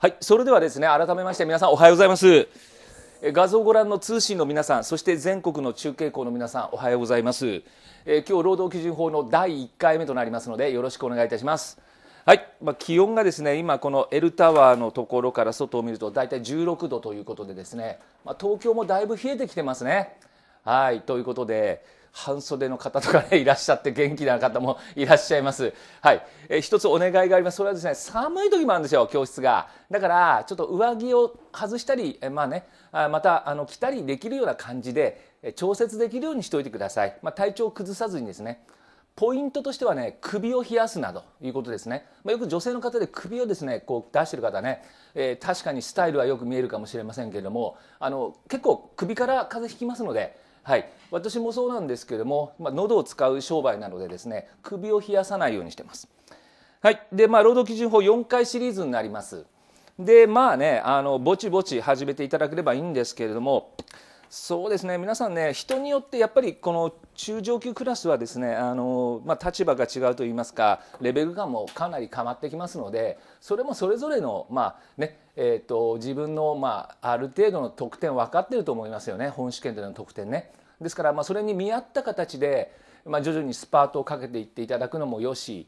はい、それではですね改めまして皆さんおはようございます画像をご覧の通信の皆さんそして全国の中継校の皆さんおはようございます、えー、今日労働基準法の第1回目となりますのでよろしくお願いいたしますはい、まあ、気温がですね今このエルタワーのところから外を見ると大体16度ということでですね、まあ、東京もだいぶ冷えてきてますねはいということで半袖の方とかね、いらっしゃって元気な方もいらっしゃいます。はい。えー、一つお願いがあります。それはですね、寒い時もあるんですよ、教室が。だから、ちょっと上着を外したり、えまあね、あまた、あの、着たりできるような感じで、え調節できるようにしておいてください。まあ、体調を崩さずにですね。ポイントとしてはね首を冷やすなどいうことですね、まあ、よく女性の方で首をですねこう出してる方ね、えー、確かにスタイルはよく見えるかもしれませんけれどもあの結構首から風邪ひきますのではい、私もそうなんですけれども、まあ、喉を使う商売なのでですね首を冷やさないようにしてます。はいでまあ、労働基準法4回シリーズになります。でまあねあのぼちぼち始めていただければいいんですけれどもそうですね皆さんね人によってやっぱりこの中上級クラスはですねあの、まあ、立場が違うといいますかレベル感もかなり変わってきますのでそれもそれぞれの、まあねえーと、自分の、まあ、ある程度の得点分かってると思いますよね本試験での得点ね。ですからまあそれに見合った形で、まあ、徐々にスパートをかけていっていただくのもよし、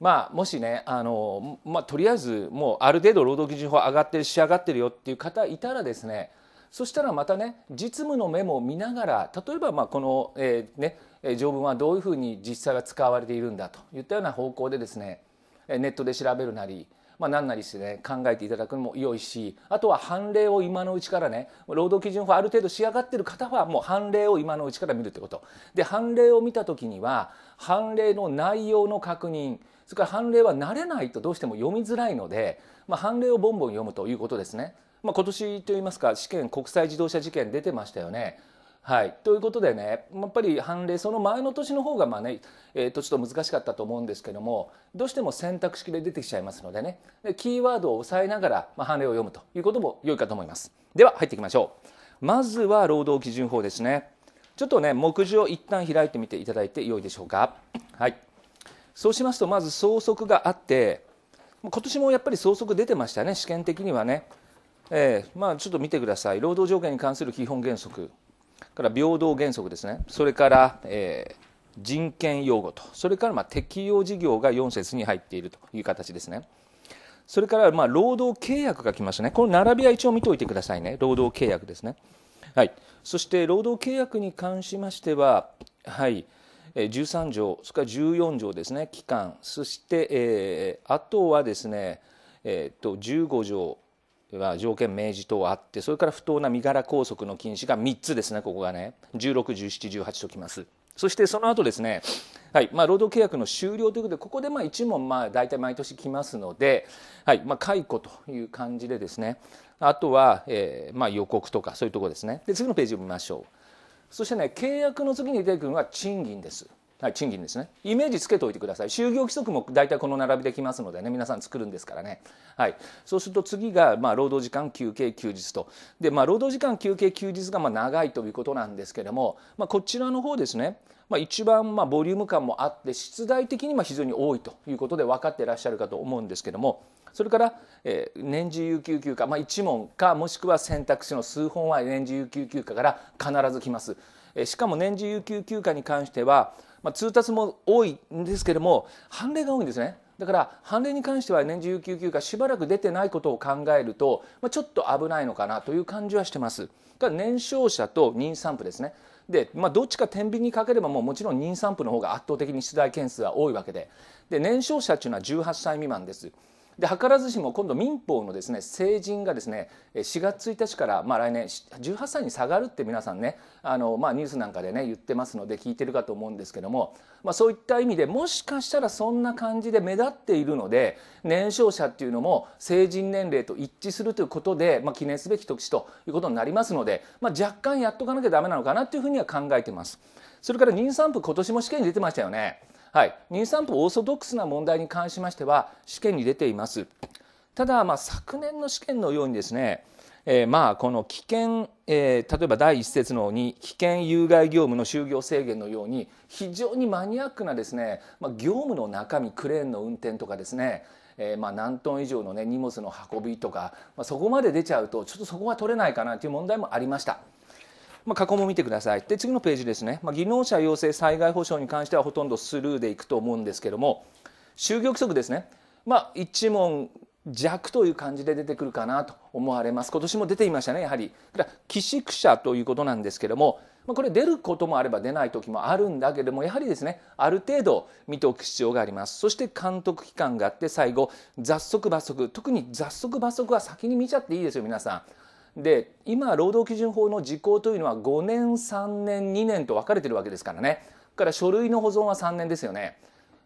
まあ、もしねあの、まあ、とりあえずもうある程度労働基準法上がってる仕上がってるよっていう方いたらですねそしたらまたね実務のメモを見ながら例えばまあこの、えー、ね、条文はどういうふうに実際は使われているんだといったような方向でですねネットで調べるなりまあ、何なりしてね考えていただくのも良いしあとは判例を今のうちからね労働基準法ある程度仕上がってる方はもう判例を今のうちから見るってことで判例を見た時には判例の内容の確認それから判例は慣れないとどうしても読みづらいので、まあ、判例をボンボン読むということですね。まあ、今年といいますか試験国際自動車事件出てましたよね。はい、ということでねやっぱり判例その前の年の方がまあね、えー、とちょっと難しかったと思うんですけどもどうしても選択式で出てきちゃいますのでねでキーワードを押さえながら、まあ、判例を読むということも良いかと思いますでは入っていきましょうまずは労働基準法ですねちょっとね目次を一旦開いてみていただいて良いでしょうかはいそうしますとまず相則があって今年もやっぱり相則出てましたね試験的にはねえー、まあちょっと見てください労働条件に関する基本原則から平等原則ですねそれから、えー、人権擁護とそれからまあ適用事業が4節に入っているという形ですねそれからまあ労働契約が来ましたねこの並びは一応見ておいてくださいね労働契約ですねはいそして労働契約に関しましてははい13条それから14条ですね期間そして、えー、あとはですねえー、と15条は条件明示等あってそれから不当な身柄拘束の禁止が3つですねここがね161718ときますそしてその後ですね、はいまあ、労働契約の終了ということでここでまあ1問まあ大体毎年来ますので、はいまあ、解雇という感じでですねあとは、えまあ、予告とかそういうところですねで次のページを見ましょうそしてね契約の次に出てくるのは賃金ですはい、賃金ですねイメージつけておいてください就業規則も大体この並びできますのでね皆さん作るんですからね、はい、そうすると次が、まあ、労働時間休憩休日とで、まあ、労働時間休憩休日がまあ長いということなんですけれども、まあ、こちらの方ですね、まあ、一番まあボリューム感もあって出題的にまあ非常に多いということで分かってらっしゃるかと思うんですけどもそれから、えー、年次有給休暇、まあ、1問かもしくは選択肢の数本は年次有給休暇から必ず来ます。えー、しかも年次有給休暇に関しては、まあ、通達も多いんですけれども判例が多いんですね。だから判例に関しては年次有給休暇しばらく出てないことを考えると、まあ、ちょっと危ないのかなという感じはしてます。だから年少者と妊産婦ですね。で、まあ、どっちか天秤にかければもうもちろん妊産婦の方が圧倒的に出題件数は多いわけでで年少者というのは18歳未満です。で図らずしも今度民法のですね成人がですね4月1日からまあ来年18歳に下がるって皆さんねあのまあニュースなんかでね言ってますので聞いてるかと思うんですけどもまあそういった意味でもしかしたらそんな感じで目立っているので年少者っていうのも成人年齢と一致するということでまあ記念すべき年ということになりますのでまあ若干やっとかなきゃダメなのかなというふうには考えてます。それから妊産婦今年も試験に出てましたよね。はい、妊産婦オーソドックスな問題に関しましては試験に出ています。ただ、まあ、昨年の試験のようにですね、えー、まあこの危険、えー、例えば第一節のに危険有害業務の就業制限のように非常にマニアックなですね、まあ、業務の中身クレーンの運転とかですねえー、まあ何トン以上の、ね、荷物の運びとか、まあ、そこまで出ちゃうとちょっとそこが取れないかなという問題もありました。まあ、過去も見てくださいで次のページですね、まあ、技能者養成災害補償に関してはほとんどスルーでいくと思うんですけども就業規則ですね、まあ、一問弱という感じで出てくるかなと思われます今年も出ていましたねやはり寄宿舎ということなんですけどもこれ出ることもあれば出ない時もあるんだけどもやはりですねある程度見ておく必要がありますそして監督機関があって最後雑則罰則特に雑則罰則は先に見ちゃっていいですよ皆さんで今労働基準法の時効というのは5年3年2年と分かれてるわけですからねから書類の保存は3年ですよね。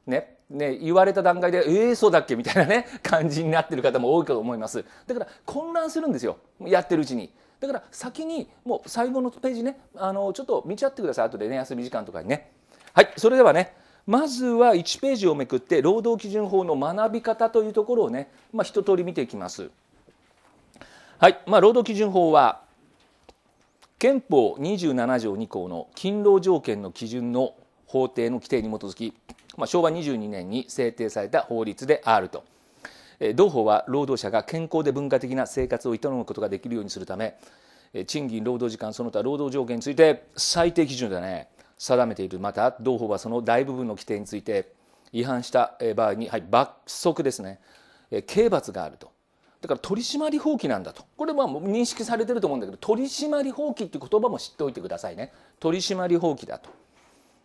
ねね、言われた段階で「ええー、そうだっけ?」みたいなね感じになってる方も多いかと思いますだから混乱するんですよやってるうちにだから先にもう最後のページねあのちょっと見ちゃってください後でね休み時間とかにねはいそれではねまずは1ページをめくって労働基準法の学び方というところをね、まあ、一通り見ていきます。はい、まあ、労働基準法は憲法27条2項の勤労条件の基準の法定の規定に基づき、まあ、昭和22年に制定された法律であると。同法は労働者が健康で文化的な生活を営むことができるようにするため賃金労働時間その他労働条件について最低基準でね定めているまた同法はその大部分の規定について違反した場合に、はい、罰則ですね刑罰があるとだから取締法規なんだとこれは認識されてると思うんだけど取締法規っていう言葉も知っておいてくださいね取締法規だと、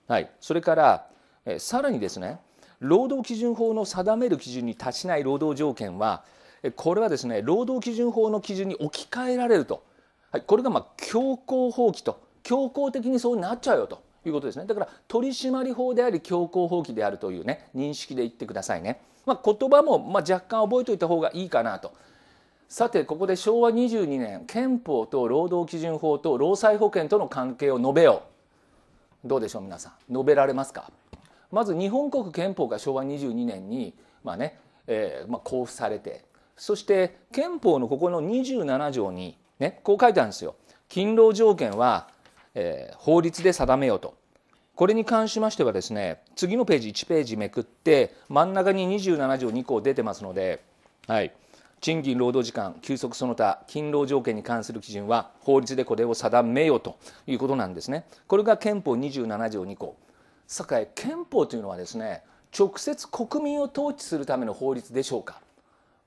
はい、それからえさらにですね労働基準法の定める基準に達しない労働条件はこれはですね労働基準法の基準に置き換えられると、はい、これがまあ強行法規と強行的にそうなっちゃうよということですねだから取締法であり強行法規であるというね認識で言ってくださいね。まあ、言葉もま若干覚えておいた方がいいかなと。さてここで昭和22年憲法と労働基準法と労災保険との関係を述べようどうでしょう皆さん述べられますかまず日本国憲法が昭和22年に、まあねえー、まあ、交付されてそして憲法のここの27条に、ね、こう書いてあるんですよ勤労条件は、えー、法律で定めようとこれに関しましてはですね次のページ1ページめくって真ん中に27条2項出てますので、はい、賃金、労働時間、休息その他勤労条件に関する基準は法律でこれを定めよということなんですね。これが憲法27条2項さかい憲法というのはですね直接国民を統治するための法律でしょうか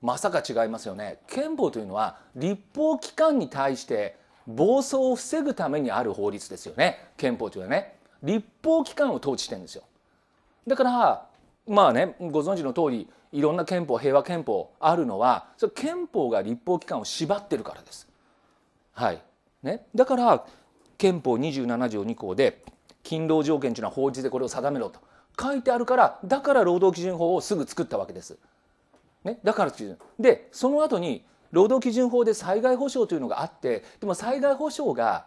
まさか違いますよね憲法というのは立法機関に対して暴走を防ぐためにある法律ですよね憲法というのはね立法機関を統治してんですよだからまあねご存知の通りいろんな憲法平和憲法あるのはそれ憲法が立法機関を縛ってるからです。はいね、だから憲法27条2項で勤労条件というのは法律でこれを定めろと書いてあるからだから労働基準法をすぐ作ったわけです。ね、だからでその後に労働基準法で災害補償というのがあってでも災害補償が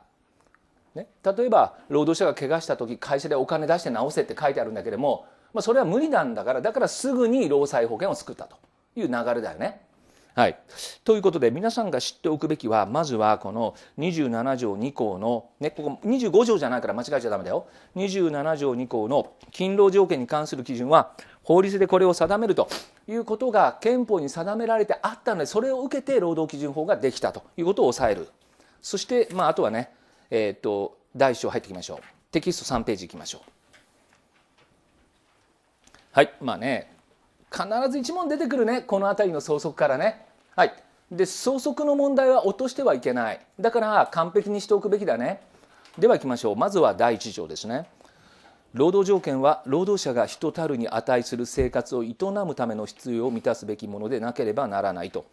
ね、例えば労働者が怪我した時会社でお金出して直せって書いてあるんだけども、まあ、それは無理なんだからだからすぐに労災保険を作ったという流れだよね。はい、ということで皆さんが知っておくべきはまずはこの27条2項の、ね、ここ25条じゃないから間違えちゃだめだよ27条2項の勤労条件に関する基準は法律でこれを定めるということが憲法に定められてあったのでそれを受けて労働基準法ができたということを抑えるそして、まあ、あとはねえっ、ー、と、第1章入っていきましょう。テキスト3ページいきましょう。はい、まあね、必ず1問出てくるね、この辺りの相則からね。はい。で、相則の問題は落としてはいけない。だから完璧にしておくべきだね。ではいきましょう。まずは第1条ですね。労働条件は労働者が人たるに値する生活を営むための必要を満たすべきものでなければならないと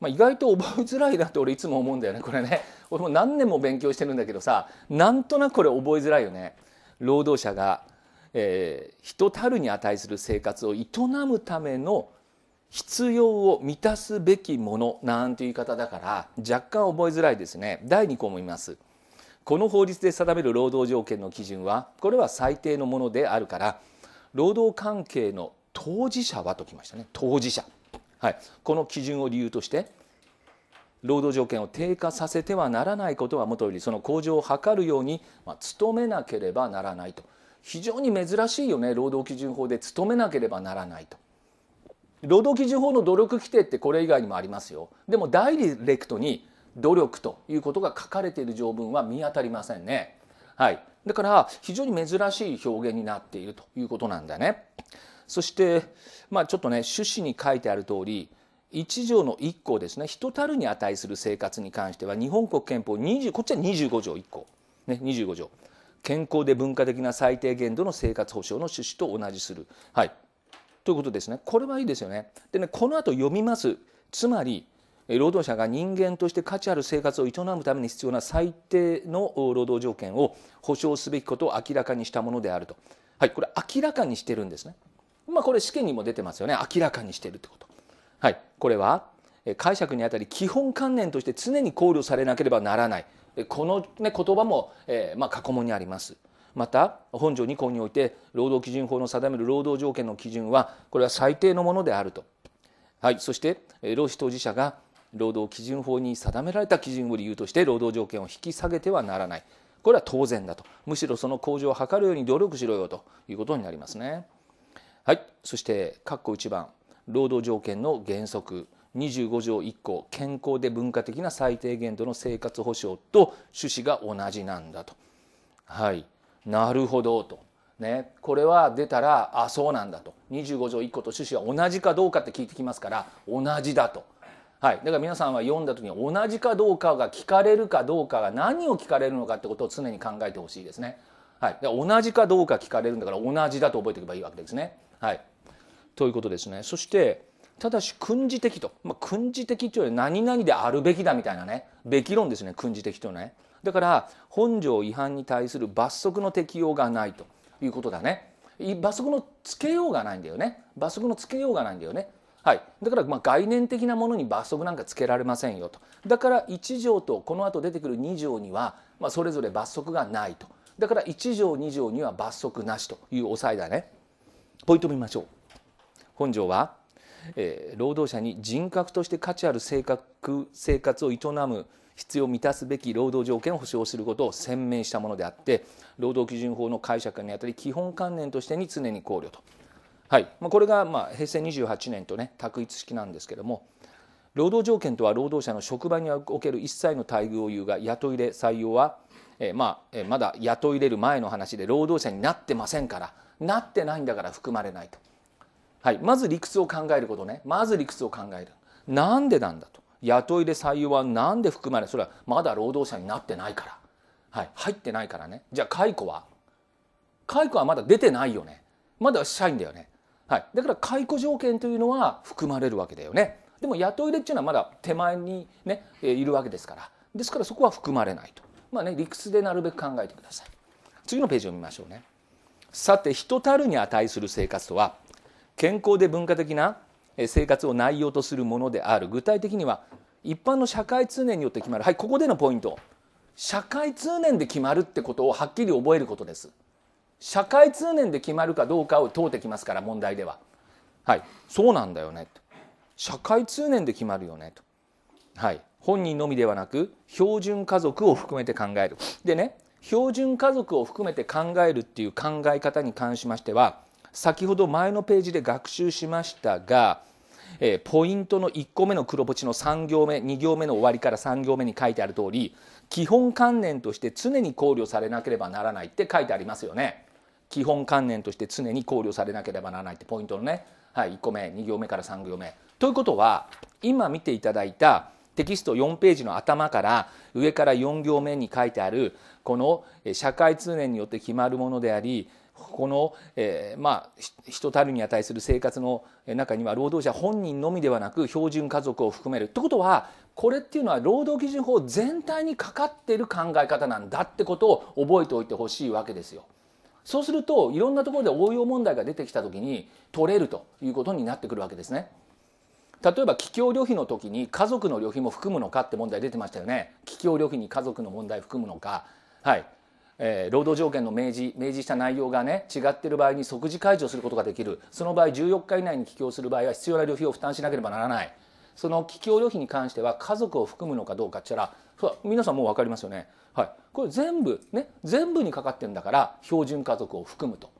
まあ、意外と覚えづらいなって俺いつも思うんだよねこれね俺も何年も勉強してるんだけどさなんとなくこれ覚えづらいよね労働者が、えー、人たるに値する生活を営むための必要を満たすべきものなんて言い方だから若干覚えづらいですね第2項も言いますこの法律で定める労働条件の基準はこれは最低のものであるから労働関係の当事者はときましたね当事者はい、この基準を理由として労働条件を低下させてはならないことはもとよりその向上を図るように、まあ、努めなければならないと非常に珍しいよね労働基準法で努めなければならないと。労働基準法の努力規定ってこれ以外にもありますよでもダイレクトに努力ということが書かれている条文は見当たりませんね。はい、だから非常に珍しい表現になっているということなんだね。そして、まあ、ちょっとね趣旨に書いてある通り1条の1項ですね人たるに値する生活に関しては日本国憲法20こっちは25条1項、ね、25条健康で文化的な最低限度の生活保障の趣旨と同じする。はいということですねこれはいいですよね。でねこの後読みますつまり労働者が人間として価値ある生活を営むために必要な最低の労働条件を保障すべきことを明らかにしたものであると、はい、これ明らかにしてるんですね。まあ、これ試験にも出てますよね明らかにしているってこと。はい、これは解釈にあたり基本観念として常に考慮されなければならないこの、ね、言葉も、えー、まあ、過去問にあります。また本条2項において労働基準法の定める労働条件の基準はこれは最低のものであると、はい、そして労使当事者が労働基準法に定められた基準を理由として労働条件を引き下げてはならないこれは当然だとむしろその向上を図るように努力しろよということになりますね。はい、そして括弧1番労働条件の原則25条1項健康で文化的な最低限度の生活保障と趣旨が同じなんだと。はい、なるほどと。ね、これは出たらあそうなんだと25条1個と趣旨は同じかどうかって聞いてきますから同じだと、はい、だから皆さんは読んだ時に同じかどうかが聞かれるかどうかが何を聞かれるのかってことを常に考えてほしいですね、はい、同じかどうか聞かれるんだから同じだと覚えておけばいいわけですね。はい、ということですね。そしてただし訓示的と、まあ、軍的というのは何々であるべきだみたいなねべき論ですね訓示的というのはねだから本条違反に対する罰則の適用がないということだね罰則のつけようがないんだよね罰則のつけようがないんだよねはい、だからまあ概念的なものに罰則なんかつけられませんよとだから1条とこの後出てくる2条にはまあそれぞれ罰則がないとだから1条2条には罰則なしというおさえだね。ポイント見ましょう本条は、えー、労働者に人格として価値ある性格生活を営む必要を満たすべき労働条件を保障することを鮮明したものであって労働基準法の解釈にあたり基本観念としてに常に考慮と、はいまあ、これがまあ平成28年とね択一式なんですけども労働条件とは労働者の職場における一切の待遇を言うが雇い入れ採用は、えーまあ、まだ雇い入れる前の話で労働者になってませんから。なってないんだから含まれないと。はい、まず理屈を考えることねまず理屈を考えるなんでなんだと雇いで採用は何で含まれそれはまだ労働者になってないから、はい、入ってないからねじゃあ解雇は解雇はまだ出てないよねまだ社員だよね、はい、だから解雇条件というのは含まれるわけだよねでも雇い入れっていうのはまだ手前にねいるわけですからですからそこは含まれないとまあね理屈でなるべく考えてください次のページを見ましょうねさて人たるに値する生活とは健康で文化的な生活を内容とするものである具体的には一般の社会通念によって決まるはいここでのポイント社会通念で決まるってことをはっきり覚えることです社会通念で決まるかどうかを問うてきますから問題でははいそうなんだよね社会通念で決まるよねとはい本人のみではなく標準家族を含めて考えるでね標準家族を含めて考えるっていう考え方に関しましては先ほど前のページで学習しましたが、えー、ポイントの1個目の黒ちの3行目2行目の終わりから3行目に書いてある通り基本観念として常に考慮されなければならないって書いてありますよね。基本観念として常に考慮されなければならないってポイントのね、はい、1個目2行目から3行目。ということは今見ていただいたテキスト4ページの頭から上から4行目に書いてあるこの社会通念によって決まるものでありこの、えー、まあ人たるに値する生活の中には労働者本人のみではなく標準家族を含めるってことはこれっていうのは労働基準法全体にかかっている考え方なんだってことを覚えておいてほしいわけですよ。そうするといろんなところで応用問題が出てきた時に取れるということになってくるわけですね。例えば帰郷旅費の時に家族の旅費も含むのかって問題出てましたよね。帰郷旅費に家族の問題含むのかはい、えー、労働条件の明示明示した内容がね違っている場合に即時解除することができるその場合14日以内に帰郷する場合は必要な旅費を負担しなければならないその帰郷旅費に関しては家族を含むのかどうかって言ったら皆さんもう分かりますよね、はい、これ全部ね全部にかかってるんだから標準家族を含むと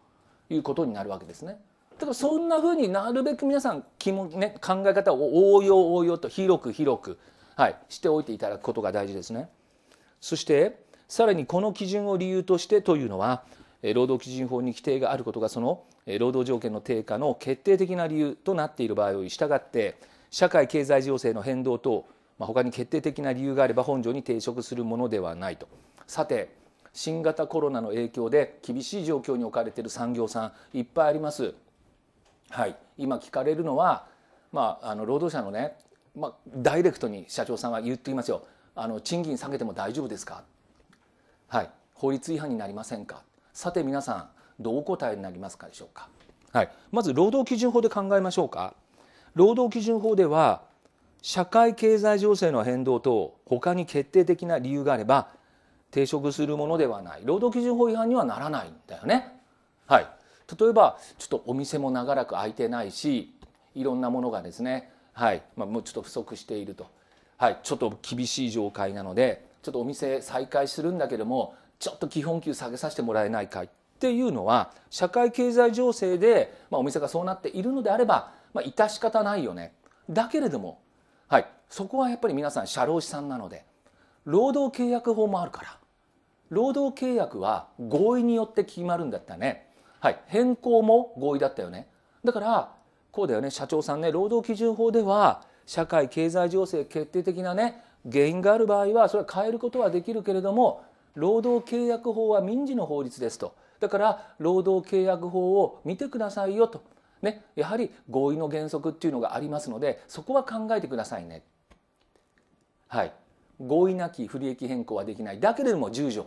いうことになるわけですね。だからそんなふうになるべく皆さん気も、ね、考え方を応用応用と広く広く、はい、しておいていただくことが大事ですね。そしてさらにこの基準を理由としてというのは労働基準法に規定があることがその労働条件の低下の決定的な理由となっている場合を従って社会経済情勢の変動等、まあ、他に決定的な理由があれば本条に抵触するものではないとさて新型コロナの影響で厳しい状況に置かれている産業さんいっぱいあります。はい、今聞かれるのは、まあ、あの労働者のね、まあ、ダイレクトに社長さんは言っていますよあの賃金下げても大丈夫ですかはい、法律違反になりませんかさて皆さんどうお答えになりますかでしょうか、はい、まず労働基準法で考えましょうか労働基準法では社会経済情勢の変動等他に決定的な理由があれば抵触するものではない労働基準法違反にはならないんだよね。はい、例えばちょっとお店も長らく開いてないしいろんなものがですね、はいまあ、もうちょっと不足していると、はい、ちょっと厳しい状態なのでちょっとお店再開するんだけどもちょっと基本給下げさせてもらえないかいっていうのは社会経済情勢で、まあ、お店がそうなっているのであれば、まあ、致し方ないよねだけれども、はい、そこはやっぱり皆さん社労士さんなので労働契約法もあるから労働契約は合意によって決まるんだったね、はい、変更も合意だったよねだからこうだよね社長さんね労働基準法では社会経済情勢決定的なね原因がある場合はそれは変えることはできるけれども労働契約法は民事の法律ですとだから労働契約法を見てくださいよと、ね、やはり合意の原則っていうのがありますのでそこは考えてくださいね。はい、合意なき不利益変更はできないだけれども10条、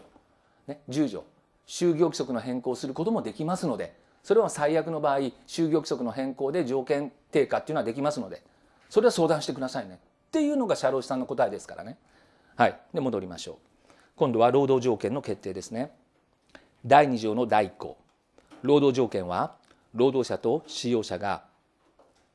ね、10条就業規則の変更することもできますのでそれは最悪の場合就業規則の変更で条件低下っていうのはできますのでそれは相談してくださいね。っていうのが社労士さんの答えですからね。はい、で戻りましょう今度は労働条件の決定ですね第2条の第1項労働条件は労働者と使用者が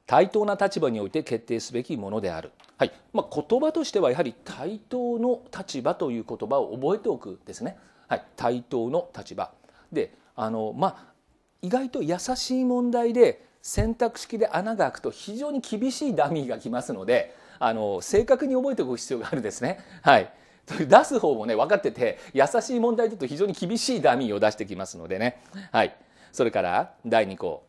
対等な立場において決定すべきものである、はいまあ、言葉としてはやはり対等の立場という言葉を覚えておくですね、はい、対等の立場であの、まあ、意外と優しい問題で選択式で穴が開くと非常に厳しいダミーが来ますのであの正確に覚えておく必要があるんですね。はい、出す方もね分かってて優しい問題だと非常に厳しいダミーを出してきますのでね、はい、それから第2項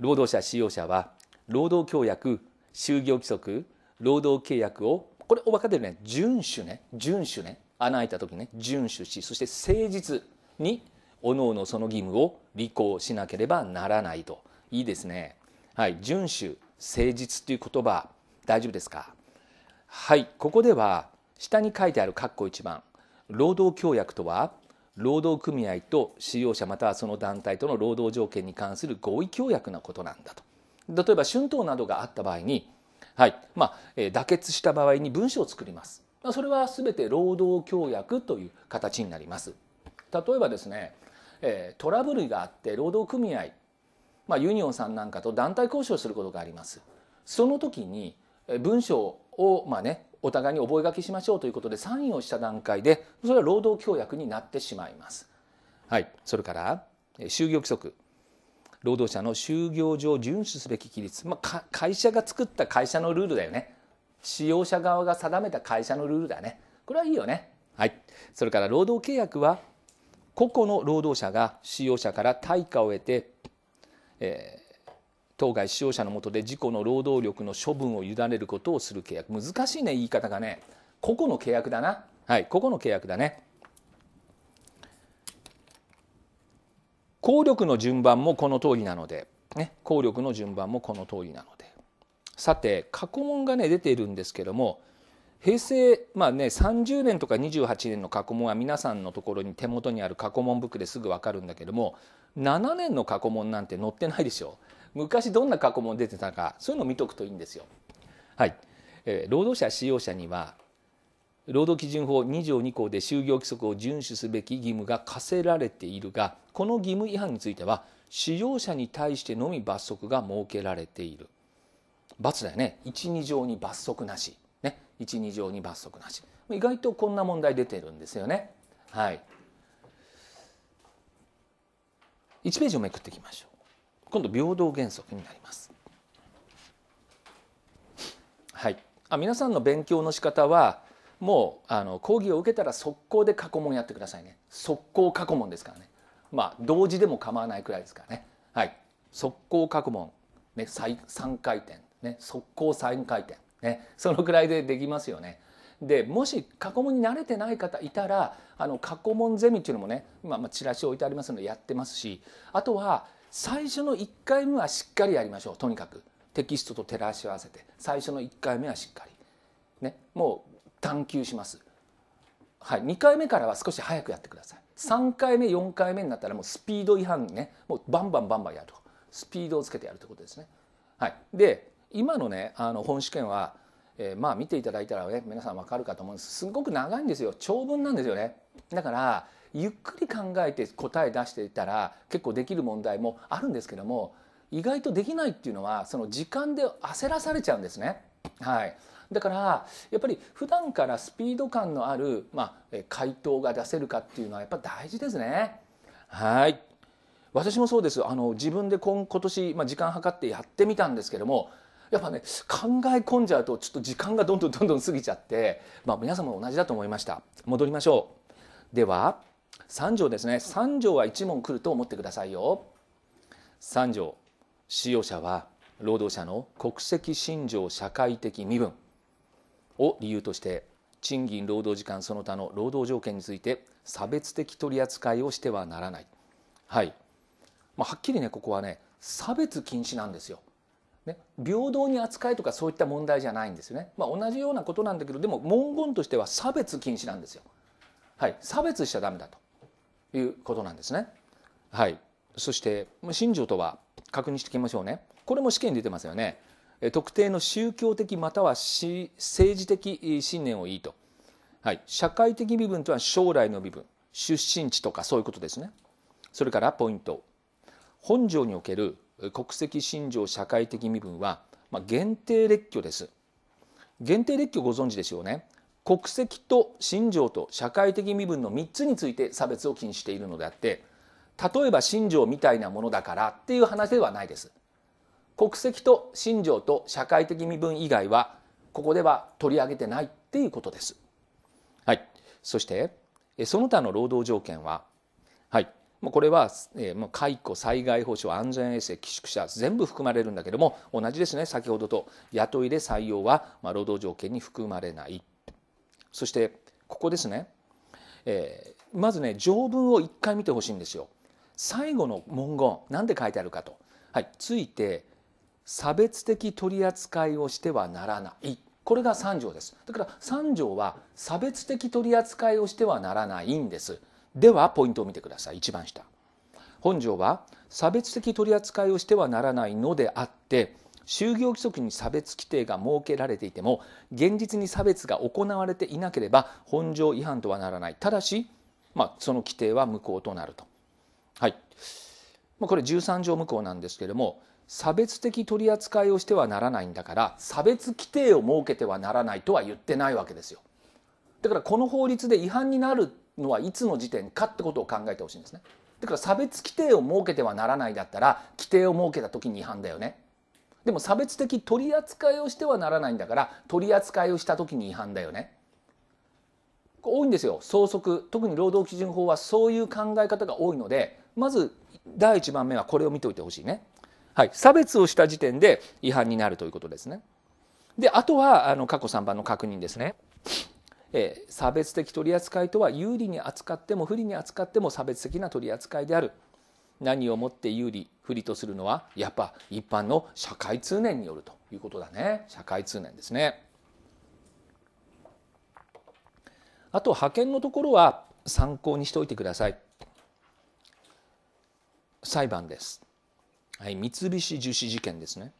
労働者使用者は労働協約就業規則労働契約をこれお分かってるね遵守ね遵守ね穴開いた時にね遵守しそして誠実におのおのその義務を履行しなければならないといいですねはい遵守誠実という言葉大丈夫ですかはいここでは下に書いてある括弧1番労働協約とは労働組合と使用者またはその団体との労働条件に関する合意協約のことなんだと例えば春闘などがあった場合に、はいまあ、え妥結した場合に文書を作りますそれは全て労働協約という形になります例えばですねえトラブルがあって労働組合、まあ、ユニオンさんなんかと団体交渉することがありますその時に文章をまあねお互いに覚書しましょうということでサインをした段階でそれは労働協約になってしまいます。はい、それから就業規則労働者の就業上遵守すべき規律、まあ、会社が作った会社のルールだよね使用者側が定めた会社のルールだねこれはいいよね。はい、それから労働契約は個々の労働者が使用者から対価を得て、えー当該使用者のもとで自己の労働力の処分を委ねることをする契約難しいね言い方がね個々の契約だなはい個々の契約だね効力の順番もこの通りなので、ね、効力の順番もこの通りなのでさて過去問がね出ているんですけども平成まあね30年とか28年の過去問は皆さんのところに手元にある過去問ブックですぐ分かるんだけども7年の過去問なんて載ってないでしょ。昔どんな過去問出てたかそういうのを見とくといいんですよ。はい、えー、労働者使用者には労働基準法2条2項で就業規則を遵守すべき義務が課せられているがこの義務違反については使用者に対してのみ罰則が設けられている罰だよね12条に罰則なし、ね、12条に罰則なし意外とこんな問題出てるんですよねはい1ページをめくっていきましょう今度平等原則になります。はい、あ皆さんの勉強の仕方はもうあの講義を受けたら速攻で過去問やってくださいね速攻過去問ですからねまあ同時でも構わないくらいですからねはい速攻過去問、ね、3回転、ね、速攻3回転、ね、そのくらいでできますよね。でもし過去問に慣れてない方いたらあの過去問ゼミっていうのもね今、まあ、チラシ置いてありますのでやってますしあとは最初の1回目はしっかりやりましょうとにかくテキストと照らし合わせて最初の1回目はしっかり、ね、もう探求します、はい、2回目からは少し早くやってください3回目4回目になったらもうスピード違反にねもうバンバンバンバンやるとスピードをつけてやるってことですね。はい、で今のねあの本試験は、えー、まあ見ていただいたらね皆さん分かるかと思うんですすごく長いんですよ長文なんですよね。だからゆっくり考えて答え出していたら結構できる問題もあるんですけども意外とできないっていうのはその時間で焦らされちゃうんですね。はい、だからやっぱり普段からスピード感のある、まあ、回答が出せるかっていうのはやっぱ大事ですね。はい私もそうですあの自分で今今年、まあ、時間計ってやってみたんですけどもやっぱね考え込んじゃうとちょっと時間がどんどんどんどん過ぎちゃって、まあ、皆さんも同じだと思いました戻りましょうでは3条ですね三条は1問来ると思ってくださいよ3条使用者は労働者の国籍信条社会的身分を理由として賃金労働時間その他の労働条件について差別的取り扱いをしてはならないはい、まあ、はっきりねここはね差別禁止なんですよ、ね、平等に扱いとかそういった問題じゃないんですよね、まあ、同じようなことなんだけどでも文言としては差別禁止なんですよはい差別しちゃダメだということなんですね。はい、そして信条とは確認していきましょうね。これも試験に出てますよね。特定の宗教的または政治的信念をいいと。はい、社会的身分とは将来の身分出身地とかそういうことですね。それからポイント本条における国籍信条社会的身分は、まあ、限定列挙です。限定列挙ご存知でしょうね。国籍と信条と社会的身分の3つについて差別を禁止しているのであって例えば信条みたいなものだからっていう話ではないです国籍と信条と社会的身分以外はここでは取り上げてないっていうことですはいそしてその他の労働条件ははいもうこれは、えー、もう解雇災害保障安全衛生寄宿舎全部含まれるんだけども同じですね先ほどと雇いで採用は、まあ、労働条件に含まれないそしてここですね、えー、まずね条文を一回見てほしいんですよ。最後の文言何で書いてあるかと。はい、ついて差別的取り扱いをしてはならないこれが3条ですだから3条は差別的取り扱いをしてはならないんですではポイントを見てください一番下本条は差別的取り扱いをしてはならないのであって就業規則に差別規定が設けられていても現実に差別が行われていなければ本条違反とはならないただし、まあ、その規定は無効となると。はいまあ、これ13条無効なんですけれども差別的取り扱いをしてはならないんだから差別規定を設けてはならないとは言ってないわけですよ。だからこの法律で違反になるのはいつの時点かってことを考えてほしいんですね。だから差別規定を設けてはならないだったら規定を設けた時に違反だよねでも差別的取り扱いをしてはならないんだから取り扱いをした時に違反だよね。多いんですよ総則特に労働基準法はそういう考え方が多いのでまず第1番目はこれを見ておいてほしいね。はい、差別をした時点で違反になるということですね。であとはあの過去3番の確認ですね。えー、差別的取り扱いとは有利に扱っても不利に扱っても差別的な取り扱いである何をもって有利不利とするのはやっぱ一般の社会通念によるということだね社会通念ですね。あと派遣のところは参考にしておいてください。裁判です。はい、三菱樹脂事件ですね。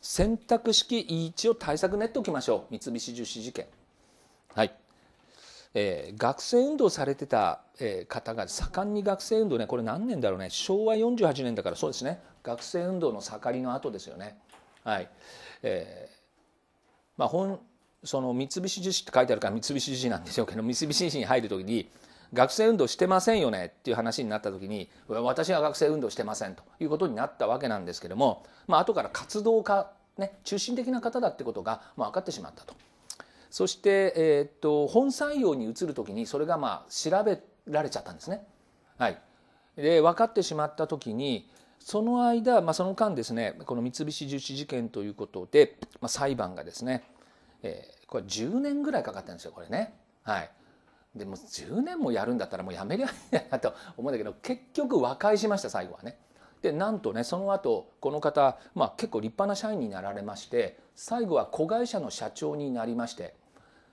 選択式一を対策練っておきましょう。三菱樹脂事件。はい。えー、学生運動されてた、えー、方が盛んに学生運動ねこれ何年だろうね昭和48年だからそうですね学生運動の盛りの後ですよね。はいえーまあ本、その三菱樹脂って書いてあるから三菱樹脂なんでしょうけど三菱樹脂に入る時に学生運動してませんよねっていう話になった時に私は学生運動してませんということになったわけなんですけども、まあ後から活動家、ね、中心的な方だってことが、まあ、分かってしまったと。そして、えー、っと本採用に移る時にそれがまあ調べられちゃったんですね。はい、で分かってしまった時にその間、まあ、その間ですねこの三菱重視事件ということで、まあ、裁判がですね、えー、これ10年ぐらいかかったんですよこれね。はい、でも10年もやるんだったらもうやめりゃいいんだなと思うんだけど結局和解しました最後はね。でなんとねその後この方、まあ、結構立派な社員になられまして最後は子会社の社長になりまして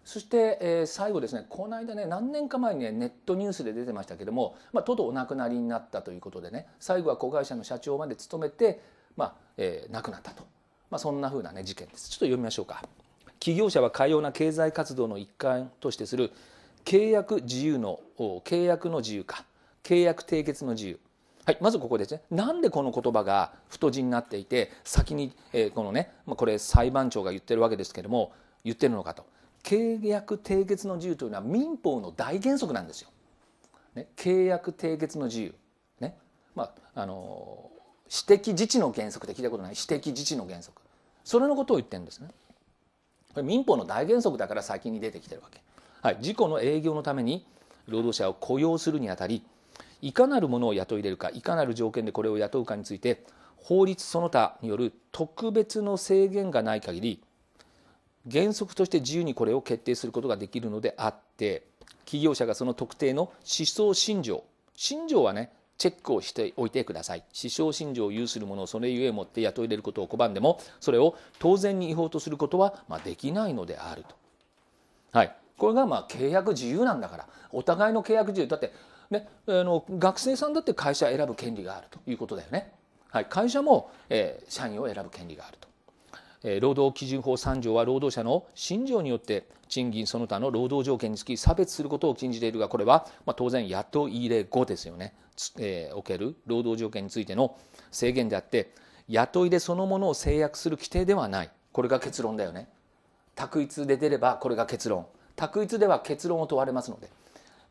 そして、えー、最後ですねこの間ね何年か前にねネットニュースで出てましたけども、まあ、とうとうお亡くなりになったということでね最後は子会社の社長まで務めて、まあえー、亡くなったと、まあ、そんなふうな、ね、事件ですちょっと読みましょうか企業者はような経済活動の一環としてする契約自由の契約の自由か契約締結の自由はい、まずここですね。なんでこの言葉が太字になっていて、先に、えー、このね、まあ、これ裁判長が言ってるわけですけども、言ってるのかと。契約締結の自由というのは民法の大原則なんですよ。ね、契約締結の自由、ねまあ、あの私的自治の原則って聞いたことない私的自治の原則それのことを言ってるんですね。これ民法の大原則だから先に出てきてるわけ。はい、事故の営業のために労働者を雇用するにあたりいかなるものを雇い入れるかいかなる条件でこれを雇うかについて法律その他による特別の制限がない限り原則として自由にこれを決定することができるのであって企業者がその特定の思想信条信条はねチェックをしておいてください思想信条を有する者をそれゆえもって雇い入れることを拒んでもそれを当然に違法とすることは、まあ、できないのであると。はい、これがまあ契約自由なんだからお互いの契約自由だって、ね、あの学生さんだって会社を選ぶ権利があるということだよね。はい、会社も、えー、社員を選ぶ権利があると。労働基準法3条は労働者の信条によって賃金その他の労働条件につき差別することを禁じているがこれは、まあ、当然雇い入れ後ですよね、えー、おける労働条件についての制限であって雇い入れそのものを制約する規定ではないこれが結論だよね択一で出ればこれが結論択一では結論を問われますので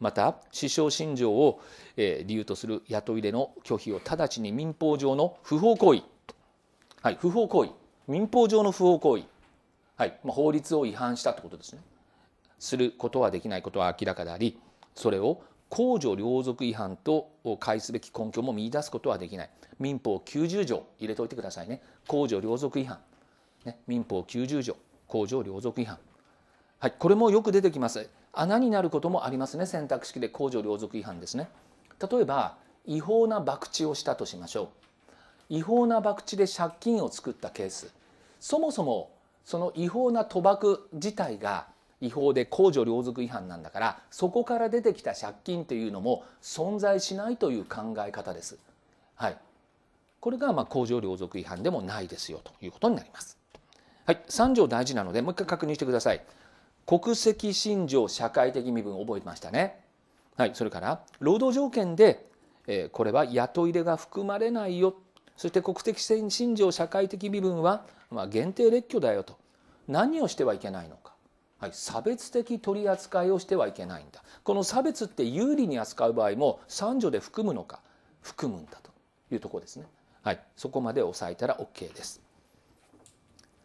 また死傷信条を、え理由とする雇い入れの拒否を直ちに民法上の不法行為、はい、不法行為民法上の不法行為、はいまあ、法律を違反したってことですねすることはできないことは明らかでありそれを公序良俗違反とを介すべき根拠も見出すことはできない民法90条入れておいてくださいね公序良俗違反、ね、民法90条公序良俗違反はいこれもよく出てきます穴になることもありますね選択式で公序良俗違反ですね例えば違法な博打をしたとしましょう違法な博打で借金を作ったケースそもそもその違法な賭博自体が違法で公序良俗違反なんだからそこから出てきた借金というのも存在しないという考え方です。はい、これがまあ公序良俗違反でもないですよということになります。はい、3条大事なのでもう一回確認してください。国籍信条社会的身分覚えてましたね。はい、それから労働条件で、えー、これは雇い入れが含まれないよそして国的信条社会的身分は、まあ、限定列挙だよと何をしてはいけないのか、はい、差別的取り扱いをしてはいけないんだこの差別って有利に扱う場合も三女で含むのか含むんだというとこですね、はい、そこまで押さえたら OK です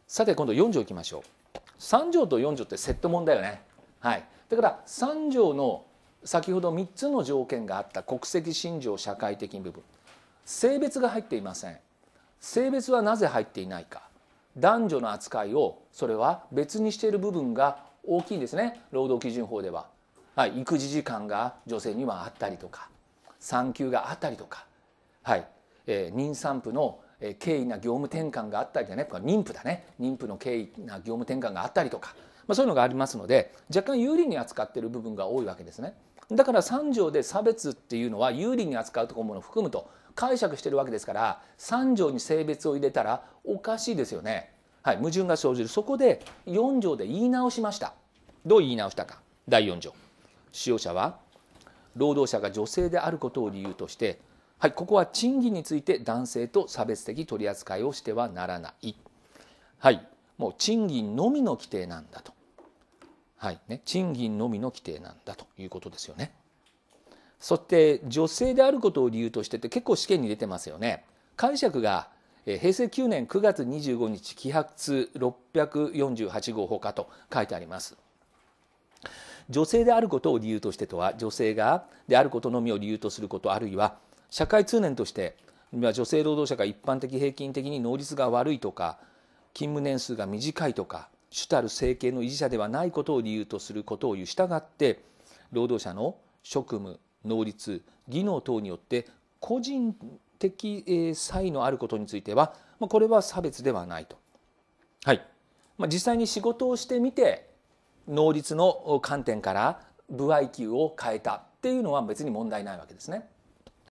さて今度4条いきましょう三条と四条ってセットもんだよねはいだから三条の先ほど3つの条件があった国籍信条社会的部分性別が入っていません性別はなぜ入っていないか男女の扱いをそれは別にしている部分が大きいんですね労働基準法では、はい、育児時間が女性にはあったりとか産休があったりとか、はいえー、妊産婦の経緯な業務転換があったりだね妊婦だね妊婦の経緯な業務転換があったりとか、まあ、そういうのがありますので若干有利に扱っている部分が多いわけですね。だから3条で差別っていうのは有利に扱うところも含むと解釈してるわけですから3条に性別を入れたらおかしいですよね。はい、矛盾が生じるそこで4条で言い直しましたどう言い直したか第4条使用者は労働者が女性であることを理由としてはい、ここは賃金について男性と差別的取り扱いをしてはならない。はい、もう賃金のみの規定なんだと。はいね、賃金のみの規定なんだということですよね。そして女性であることを理由としてって結構試験に出てますよね。解釈が平成9年9月25日揮発648号ほかと書いてあります。女性であることを理由としてとは女性がであることのみを理由とすることあるいは社会通念として女性労働者が一般的平均的に能率が悪いとか勤務年数が短いとか主たる政権の維持者ではないことを理由とすることを言うしたがって労働者の職務能率技能等によって個人的差異のあることについてはこれは差別ではないと。はいまあ、実際に仕事をしてみて能率の観点から歩合給を変えたっていうのは別に問題ないわけですね。